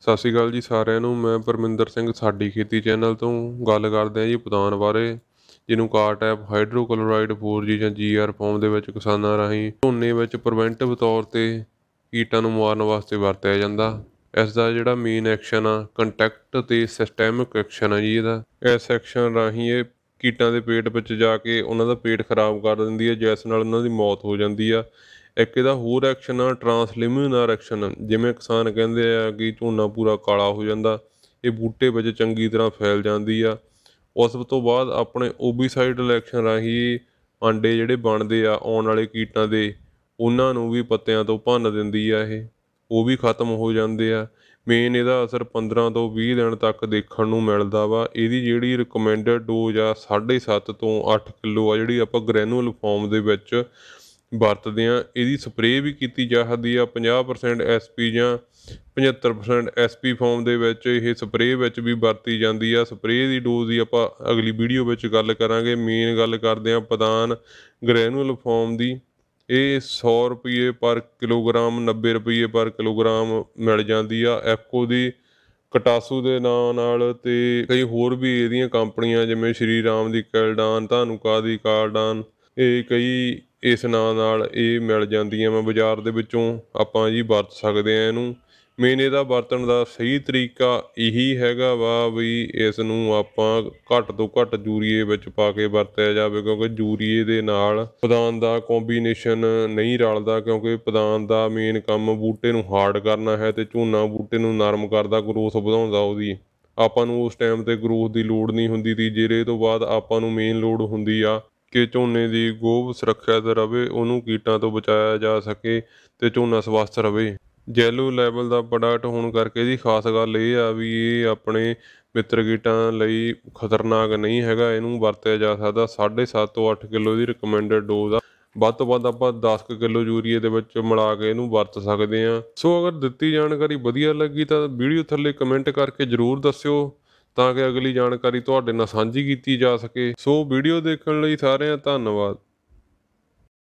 ਸਤਿ ਸ਼੍ਰੀ ਅਕਾਲ ਜੀ ਸਾਰਿਆਂ ਨੂੰ ਮੈਂ ਪਰਮਿੰਦਰ ਸਿੰਘ ਸਾਡੀ ਖੇਤੀ ਚੈਨਲ ਤੋਂ ਗੱਲ ਕਰਦੇ ਆ ਜੀ ਪਦਾਨ ਬਾਰੇ ਜਿਹਨੂੰ ਕਾਰਟੈਪ ਹਾਈਡਰੋਕਲੋਰਾਈਡ 4G ਜਾਂ GR ਫਾਰਮ ਦੇ ਵਿੱਚ ਕਿਸਾਨਾਂ ਰਾਹੀਂ ਝੋਨੇ ਵਿੱਚ ਪ੍ਰੀਵੈਂਟਿਵ ਤੌਰ ਤੇ ਕੀਟਾਂ ਨੂੰ ਮਾਰਨ ਵਾਸਤੇ ਵਰਤਿਆ ਜਾਂਦਾ ਇਸ ਦਾ ਜਿਹੜਾ ਮੇਨ ਐਕਸ਼ਨ ਆ ਕੰਟੈਕਟ ਤੇ ਸਿਸਟੈਮਿਕ ਐਕਸ਼ਨ ਆ ਜੀ ਇਹਦਾ ਇਸ ਐਕਸ਼ਨ ਰਾਹੀਂ ਇਹ ਕੀਟਾਂ ਦੇ ਪੇਟ ਵਿੱਚ ਜਾ ਕੇ ਉਹਨਾਂ ਦਾ ਪੇਟ ਖਰਾਬ ਕਰ ਦਿੰਦੀ ਹੈ ਜਿਸ ਨਾਲ ਉਹਨਾਂ ਦੀ ਮੌਤ ਹੋ ਜਾਂਦੀ ਆ ਇੱਕ ਇਹਦਾ ਹੋਰ ਐਕਸ਼ਨ ਆ ਟਰਾਂਸਲਿਮਿਨਰ ਐਕਸ਼ਨ ਜਿਵੇਂ ਕਿਸਾਨ ਕਹਿੰਦੇ ਆ ਕਿ ਝੋਨਾ ਪੂਰਾ ਕਾਲਾ ਹੋ ਜਾਂਦਾ ਇਹ ਬੂਟੇ ਵਿੱਚ ਚੰਗੀ ਤਰ੍ਹਾਂ ਫੈਲ ਜਾਂਦੀ ਆ ਉਸ ਤੋਂ ਬਾਅਦ ਆਪਣੇ ਓਬੀਸਾਈਡ ਐਕਸ਼ਨ ਰਾਹੀਂ ਆਂਡੇ ਜਿਹੜੇ ਬਣਦੇ ਆ ਆਉਣ ਵਾਲੇ ਕੀਟਾਂ ਦੇ ਉਹਨਾਂ ਨੂੰ ਵੀ ਪੱਤਿਆਂ ਤੋਂ ਭੰਨ ਦਿੰਦੀ ਆ ਇਹ ਉਹ ਵੀ ਖਤਮ ਹੋ ਜਾਂਦੇ ਆ ਮੇਨ ਇਹਦਾ ਅਸਰ 15 ਤੋਂ 20 ਦਿਨ ਤੱਕ ਦੇਖਣ ਨੂੰ ਮਿਲਦਾ ਵਾ ਇਹਦੀ ਜਿਹੜੀ ਰეკਮੈਂਡਡ ਡੋਜ਼ ਆ 7.5 ਤੋਂ 8 ਕਿਲੋ ਆ ਜਿਹੜੀ ਆਪਾਂ ਗ੍ਰੈਨੂਲ ਫਾਰਮ ਦੇ ਵਿੱਚ ਵਰਤਦੇ ਆ ਇਹਦੀ ਸਪਰੇਅ ਵੀ ਕੀਤੀ ਜਾਂਦੀ ਆ 50% ਐਸਪੀ ਜਾਂ 75% ਐਸਪੀ ਫਾਰਮ ਦੇ ਵਿੱਚ ਇਹ ਸਪਰੇਅ ਵਿੱਚ ਵੀ ਵਰਤੀ ਜਾਂਦੀ ਆ ਸਪਰੇਅ ਦੀ ਡੋਜ਼ ਦੀ ਆਪਾਂ ਅਗਲੀ ਵੀਡੀਓ ਵਿੱਚ ਗੱਲ ਕਰਾਂਗੇ ਮੇਨ ਗੱਲ ਕਰਦੇ ਆ ਪਦਾਨ ਗ੍ਰੈਨੂਲ ਫਾਰਮ ਦੀ ਇਹ 100 ਰੁਪਏ ਪਰ ਕਿਲੋਗ੍ਰਾਮ 90 ਰੁਪਏ ਪਰ ਕਿਲੋਗ੍ਰਾਮ ਮਿਲ ਜਾਂਦੀ ਆ ਐਫਕੋ ਦੀ ਕਟਾਸੂ ਦੇ ਨਾਂ ਨਾਲ ਤੇ ਕਈ ਹੋਰ ਵੀ ਇਹਦੀਆਂ ਕੰਪਨੀਆਂ ਜਿਵੇਂ ਸ਼੍ਰੀ ਰਾਮ ਦੀ ਕੈਲਡਾਨ ਤੁਹਾਨੂੰ ਦੀ ਕਾਲਡਾਨ ਇਹ ਕਈ ਇਸ ਨਾਂ ਨਾਲ ਇਹ ਮਿਲ ਜਾਂਦੀਆਂ ਵਾ ਬਾਜ਼ਾਰ ਦੇ ਵਿੱਚੋਂ ਆਪਾਂ ਜੀ ਵਰਤ ਸਕਦੇ ਆ ਇਹਨੂੰ ਮੇਨ ਇਹਦਾ ਵਰਤਣ ਦਾ ਸਹੀ ਤਰੀਕਾ ਇਹੀ ਹੈਗਾ ਵਾ ਵੀ ਇਸ ਨੂੰ ਆਪਾਂ ਘੱਟ ਤੋਂ ਘੱਟ ਜੂਰੀਏ ਵਿੱਚ ਪਾ ਕੇ ਵਰਤਿਆ ਜਾਵੇ ਕਿਉਂਕਿ ਜੂਰੀਏ ਦੇ ਨਾਲ ਪਦਾਨ ਦਾ ਕੰਬੀਨੇਸ਼ਨ ਨਹੀਂ ਰਲਦਾ ਕਿਉਂਕਿ ਪਦਾਨ ਦਾ ਮੇਨ ਕੰਮ ਬੂਟੇ ਨੂੰ ਹਾਰਡ ਕਰਨਾ ਹੈ ਤੇ ਝੂਨਾ ਬੂਟੇ ਨੂੰ ਨਰਮ ਕਰਦਾ ਗਰੋਥ ਵਧਾਉਂਦਾ ਉਹਦੀ ਆਪਾਂ ਨੂੰ ਉਸ ਟਾਈਮ ਤੇ ਗਰੋਥ ਦੀ ਲੋੜ ਨਹੀਂ ਹੁੰਦੀ ਦੀ ਜਿਹੜੇ ਤੋਂ ਬਾਅਦ ਆਪਾਂ ਨੂੰ ਮੇਨ ਲੋੜ ਹੁੰਦੀ ਆ ਕਿ ਝੋਨੇ ਦੀ ਗੋਭ ਸੁਰੱਖਿਅਤ ਰਵੇ ਉਹਨੂੰ ਕੀਟਾਂ ਤੋਂ ਬਚਾਇਆ ਜਾ ਸਕੇ ਤੇ ਝੋਨਾ ਸਵਸਥ ਰਵੇ ਜੈਲੋ ਲੈਵਲ ਦਾ ਪ੍ਰੋਡਕਟ ਹੋਣ ਕਰਕੇ ਇਹਦੀ ਖਾਸ ਗੱਲ ਇਹ ਆ ਵੀ ਇਹ ਆਪਣੇ ਮਿੱਤਰ ਕੀਟਾਂ ਲਈ ਖਤਰਨਾਕ ਨਹੀਂ ਹੈਗਾ ਇਹਨੂੰ ਵਰਤਿਆ ਜਾ ਸਕਦਾ 7.5 ਤੋਂ 8 ਕਿਲੋ ਦੀ ਰეკਮੈਂਡਡ ਡੋਜ਼ ਆ ਵੱਧ ਤੋਂ ਵੱਧ ਆਪਾਂ 10 ਕਿਲੋ ਯੂਰੀਏ ਦੇ ਵਿੱਚ ਮਿਲਾ ਕੇ ਇਹਨੂੰ ਵਰਤ ਸਕਦੇ ਆ ਸੋ ਅਗਰ ਦਿੱਤੀ ਜਾਣਕਾਰੀ ਵਧੀਆ ਲੱਗੀ ਤਾਂ ਵੀਡੀਓ ਥੱਲੇ ਕਮੈਂਟ ਕਰਕੇ ਜਰੂਰ ਦੱਸਿਓ ਤਾਂ ਕਿ ਅਗਲੀ ਜਾਣਕਾਰੀ ਤੁਹਾਡੇ ਨਾਲ ਸਾਂਝੀ ਕੀਤੀ ਜਾ ਸਕੇ ਸੋ ਵੀਡੀਓ ਦੇਖਣ ਲਈ ਸਾਰਿਆਂ ਦਾ ਧੰਨਵਾਦ